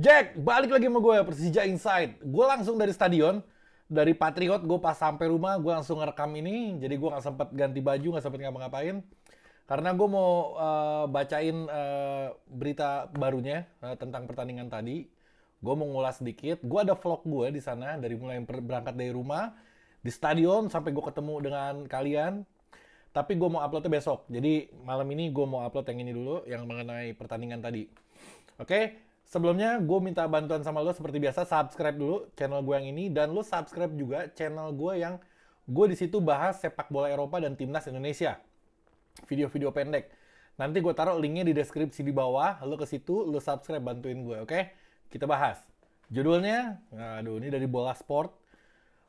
Jack, balik lagi sama gue Persija Inside. Gue langsung dari stadion, dari Patriot, gue pas sampai rumah, gue langsung ngerekam ini. Jadi gue nggak sempet ganti baju, nggak sempet ngapa-ngapain. Karena gue mau uh, bacain uh, berita barunya uh, tentang pertandingan tadi. Gue mau ngulas sedikit. Gue ada vlog gue di sana dari mulai berangkat dari rumah di stadion sampai gue ketemu dengan kalian. Tapi gue mau uploadnya besok. Jadi malam ini gue mau upload yang ini dulu, yang mengenai pertandingan tadi. Oke, Sebelumnya gue minta bantuan sama lo seperti biasa subscribe dulu channel gue yang ini dan lo subscribe juga channel gue yang gue di situ bahas sepak bola Eropa dan timnas Indonesia. Video-video pendek. Nanti gue taruh linknya di deskripsi di bawah. Lo ke situ, lo subscribe bantuin gue, oke? Okay? Kita bahas. Judulnya, aduh ini dari Bola Sport.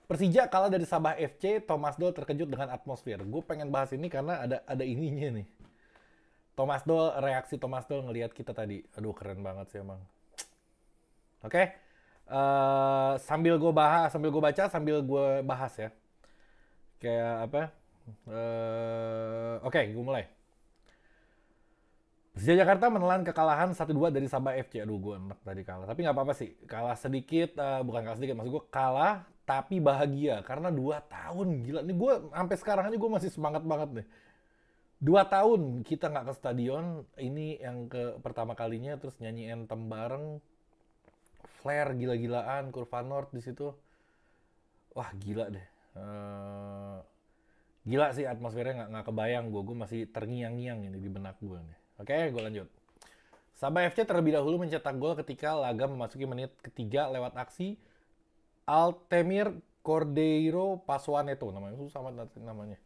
Persija kalah dari Sabah FC, Thomas Doll terkejut dengan atmosfer. Gue pengen bahas ini karena ada ada ininya nih Thomas Doll, reaksi Thomas Doll ngelihat kita tadi. Aduh, keren banget sih emang. Oke, okay? uh, eh, sambil gue bahas, sambil gue baca, sambil gue bahas ya. Kayak apa? Uh, Oke, okay, gue mulai. Persija Jakarta menelan kekalahan 1-2 dari Sabah FC. Aduh, gue enak tadi kalah. Tapi nggak apa-apa sih. Kalah sedikit, uh, bukan kalah sedikit. Maksud gue kalah tapi bahagia. Karena 2 tahun, gila. ini gue sampai sekarang ini gue masih semangat banget nih dua tahun kita nggak ke stadion ini yang ke pertama kalinya terus nyanyi anthem bareng flare gila-gilaan kurva north di situ wah gila deh uh, gila sih atmosfernya nggak nggak kebayang gue gue masih terngiang-ngiang ini di benak gue nih oke gue lanjut Sabah FC terlebih dahulu mencetak gol ketika laga memasuki menit ketiga lewat aksi Altemir Cordeiro Pasuaneto namanya susah banget namanya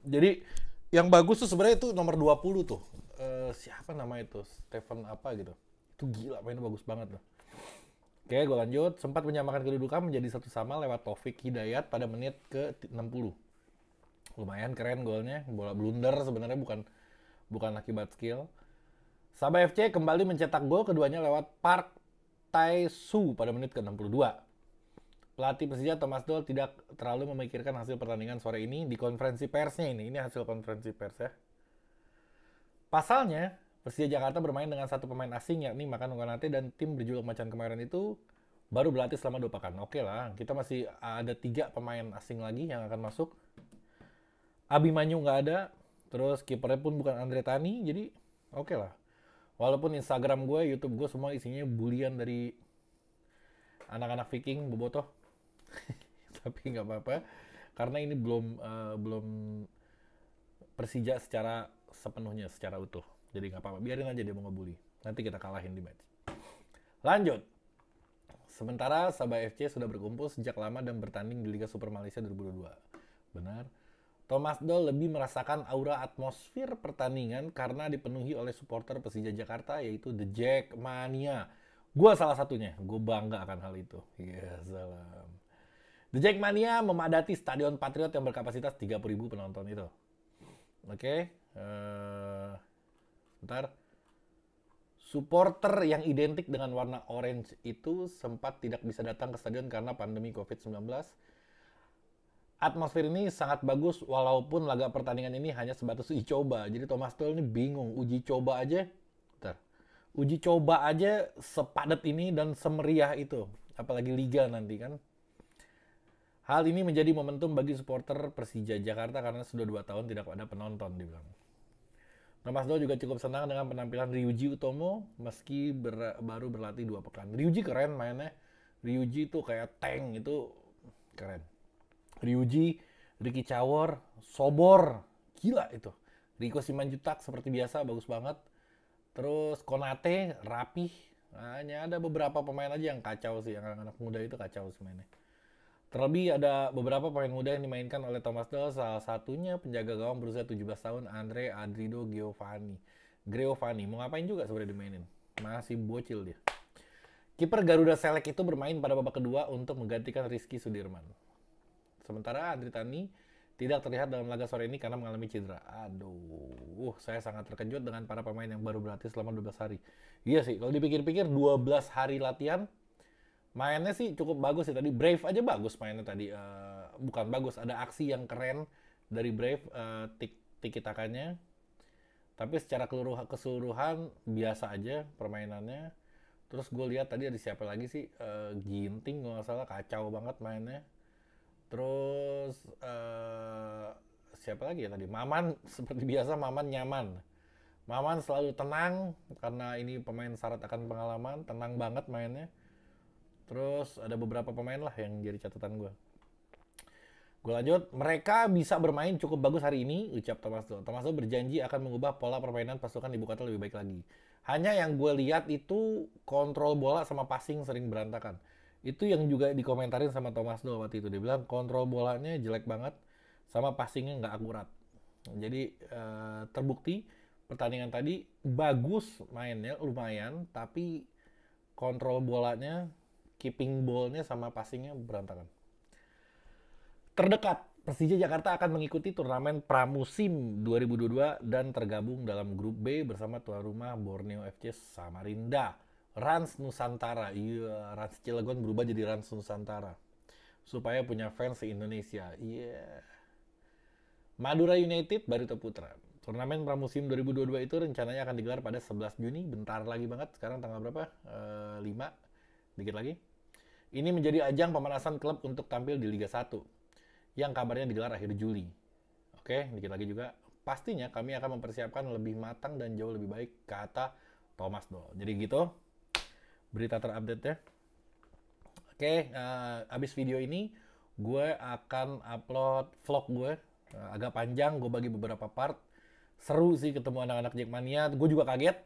jadi yang bagus tuh sebenarnya itu nomor 20 tuh. Uh, siapa nama itu? Stephen apa gitu. Itu gila mainnya bagus banget loh. Oke, gue lanjut. Sempat menyamakan kedudukan menjadi satu sama lewat Taufik Hidayat pada menit ke 60. Lumayan keren golnya. Bola blunder sebenarnya bukan bukan akibat skill. Sabah FC kembali mencetak gol keduanya lewat Park Tai Su pada menit ke 62. Pelatih Persija Thomas Doll tidak terlalu memikirkan hasil pertandingan sore ini di konferensi persnya ini. Ini hasil konferensi pers ya. Pasalnya, Persija Jakarta bermain dengan satu pemain asing yakni Makan Nate dan tim berjuluk Macan kemarin itu baru berlatih selama dua pekan. Oke lah, kita masih ada tiga pemain asing lagi yang akan masuk. Abimanyu nggak ada, terus kipernya pun bukan Andre Tani, jadi oke lah. Walaupun Instagram gue, YouTube gue semua isinya bulian dari anak-anak Viking, Bobotoh. tapi nggak apa-apa karena ini belum uh, belum Persija secara sepenuhnya secara utuh jadi nggak apa-apa biarin aja dia mau ngebully nanti kita kalahin di match lanjut Sementara Sabah FC sudah berkumpul sejak lama dan bertanding di Liga Super Malaysia 2022. Benar. Thomas Doll lebih merasakan aura atmosfer pertandingan karena dipenuhi oleh supporter Persija Jakarta yaitu The Jack Mania. Gua salah satunya. Gue bangga akan hal itu. Ya, yeah, salam. The Jackmania memadati Stadion Patriot yang berkapasitas 30.000 penonton itu. Oke. Okay. Uh, eh, bentar. Supporter yang identik dengan warna orange itu sempat tidak bisa datang ke stadion karena pandemi COVID-19. Atmosfer ini sangat bagus walaupun laga pertandingan ini hanya sebatas uji coba. Jadi Thomas Tuchel ini bingung, uji coba aja. Bentar. Uji coba aja sepadat ini dan semeriah itu, apalagi liga nanti kan. Hal ini menjadi momentum bagi supporter Persija Jakarta karena sudah dua tahun tidak ada penonton, dibilang. Thomas Do juga cukup senang dengan penampilan Ryuji Utomo meski ber baru berlatih dua pekan. Ryuji keren mainnya. Ryuji itu kayak tank itu keren. Ryuji, Ricky Cawor, Sobor, gila itu. Riko Simanjutak seperti biasa bagus banget. Terus Konate rapih. Hanya ada beberapa pemain aja yang kacau sih, yang anak-anak muda itu kacau sih mainnya. Terlebih ada beberapa pemain muda yang dimainkan oleh Thomas Doll, salah satunya penjaga gawang berusia 17 tahun Andre Adrido Giovanni. Greovani, mau ngapain juga sebenarnya dimainin? Masih bocil dia. Kiper Garuda Select itu bermain pada babak kedua untuk menggantikan Rizky Sudirman. Sementara Andri Tani tidak terlihat dalam laga sore ini karena mengalami cedera. Aduh, saya sangat terkejut dengan para pemain yang baru berlatih selama 12 hari. Iya sih, kalau dipikir-pikir 12 hari latihan mainnya sih cukup bagus sih tadi Brave aja bagus mainnya tadi uh, bukan bagus ada aksi yang keren dari Brave uh, tik tikitakannya tapi secara keseluruhan, keseluruhan biasa aja permainannya terus gue lihat tadi ada siapa lagi sih uh, Ginting gue nggak salah kacau banget mainnya terus uh, siapa lagi ya tadi Maman seperti biasa Maman nyaman Maman selalu tenang karena ini pemain syarat akan pengalaman tenang banget mainnya Terus ada beberapa pemain lah yang jadi catatan gue. Gue lanjut, mereka bisa bermain cukup bagus hari ini, ucap Tomaso. Tomaso berjanji akan mengubah pola permainan pasukan di Bukata lebih baik lagi. Hanya yang gue lihat itu kontrol bola sama passing sering berantakan. Itu yang juga dikomentarin sama Thomas Do waktu itu. Dia bilang kontrol bolanya jelek banget sama passingnya nggak akurat. Jadi eh, terbukti pertandingan tadi bagus mainnya lumayan, tapi kontrol bolanya keeping ballnya sama passingnya berantakan. Terdekat, Persija Jakarta akan mengikuti turnamen pramusim 2022 dan tergabung dalam grup B bersama tuan rumah Borneo FC Samarinda. Rans Nusantara, iya Rans Cilegon berubah jadi Rans Nusantara. Supaya punya fans di indonesia iya. Yeah. Madura United, Barito Putra. Turnamen pramusim 2022 itu rencananya akan digelar pada 11 Juni, bentar lagi banget. Sekarang tanggal berapa? E, eh, 5, dikit lagi. Ini menjadi ajang pemanasan klub untuk tampil di Liga 1 yang kabarnya digelar akhir Juli. Oke, dikit lagi juga. Pastinya kami akan mempersiapkan lebih matang dan jauh lebih baik, kata Thomas Doll. Jadi gitu, berita terupdate ya. Oke, uh, abis video ini gue akan upload vlog gue. Uh, agak panjang, gue bagi beberapa part. Seru sih ketemu anak-anak Jackmania. Gue juga kaget.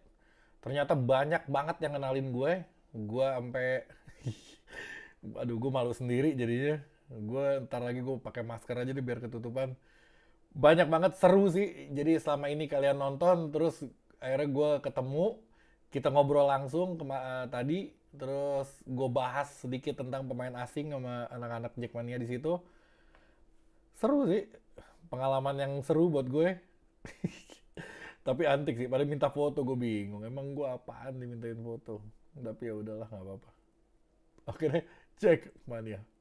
Ternyata banyak banget yang kenalin gue. Gue sampai aduh gue malu sendiri jadinya gue ntar lagi gue pakai masker aja deh biar ketutupan banyak banget seru sih jadi selama ini kalian nonton terus akhirnya gue ketemu kita ngobrol langsung kema eh, tadi terus gue bahas sedikit tentang pemain asing sama anak-anak Jackmania di situ seru sih pengalaman yang seru buat gue tapi antik sih pada minta foto gue bingung emang gue apaan dimintain foto tapi ya udahlah nggak apa-apa oke deh Jack, meine ja.